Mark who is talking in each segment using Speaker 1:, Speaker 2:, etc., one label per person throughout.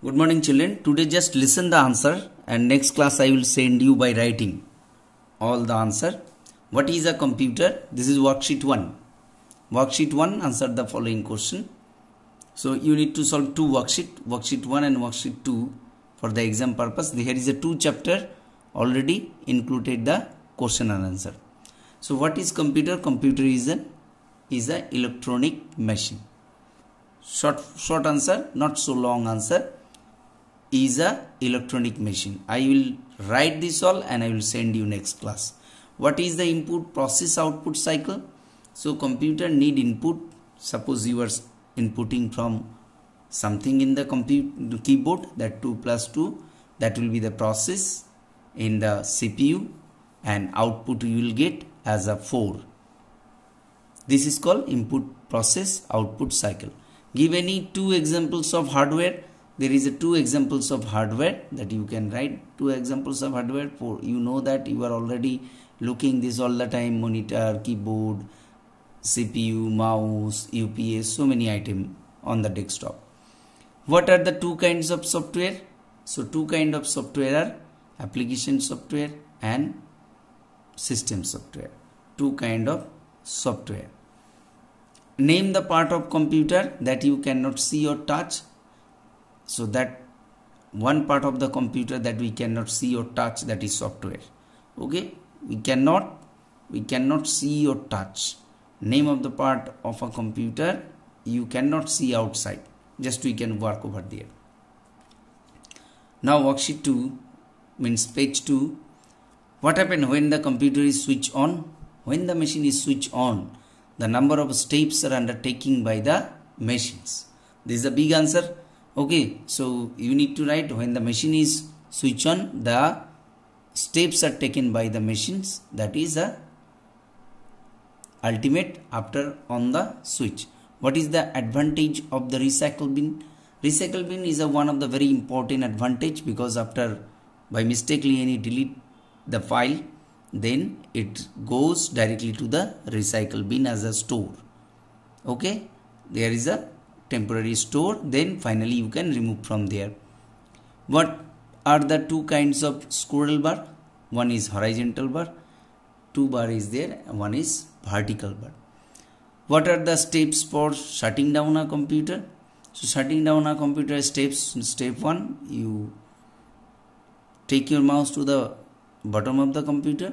Speaker 1: Good morning children. Today just listen the answer and next class I will send you by writing all the answer. What is a computer? This is worksheet 1. Worksheet 1 answer the following question. So you need to solve two worksheet, worksheet 1 and worksheet 2 for the exam purpose. Here is a two chapter already included the question and answer. So what is computer? Computer is an is a electronic machine. Short short answer, not so long answer is a electronic machine. I will write this all and I will send you next class. What is the input process output cycle? So computer need input. Suppose you are inputting from something in the computer keyboard that 2 plus 2 that will be the process in the CPU and output you will get as a 4. This is called input process output cycle. Give any two examples of hardware there is a two examples of hardware that you can write two examples of hardware for you know that you are already looking this all the time monitor keyboard cpu mouse UPA, so many item on the desktop what are the two kinds of software so two kind of software are application software and system software two kind of software name the part of computer that you cannot see or touch so that one part of the computer that we cannot see or touch that is software okay we cannot we cannot see or touch name of the part of a computer you cannot see outside just we can work over there now worksheet 2 means page 2 what happened when the computer is switched on when the machine is switched on the number of steps are undertaken by the machines this is a big answer okay so you need to write when the machine is switch on the steps are taken by the machines that is the ultimate after on the switch what is the advantage of the recycle bin recycle bin is a one of the very important advantage because after by mistakenly any delete the file then it goes directly to the recycle bin as a store okay there is a temporary store then finally you can remove from there what are the two kinds of scroll bar one is horizontal bar two bar is there one is vertical bar what are the steps for shutting down a computer so shutting down a computer steps step one you take your mouse to the bottom of the computer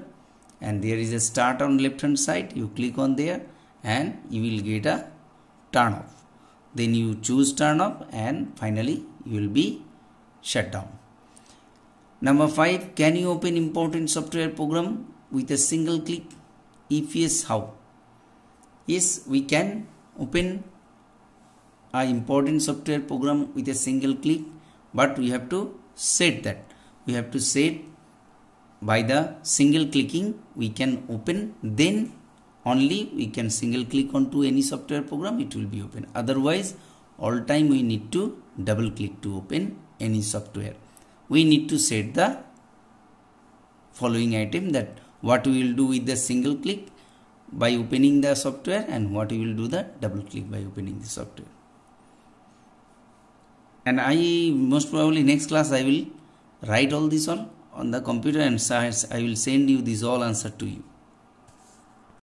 Speaker 1: and there is a start on left hand side you click on there and you will get a turn off then you choose turn off and finally you will be shut down number 5 can you open important software program with a single click if yes how yes we can open a important software program with a single click but we have to set that we have to set by the single clicking we can open then only we can single click onto any software program it will be open otherwise all time we need to double click to open any software we need to set the following item that what we will do with the single click by opening the software and what we will do the double click by opening the software and I most probably next class I will write all this all on the computer and science. I will send you this all answer to you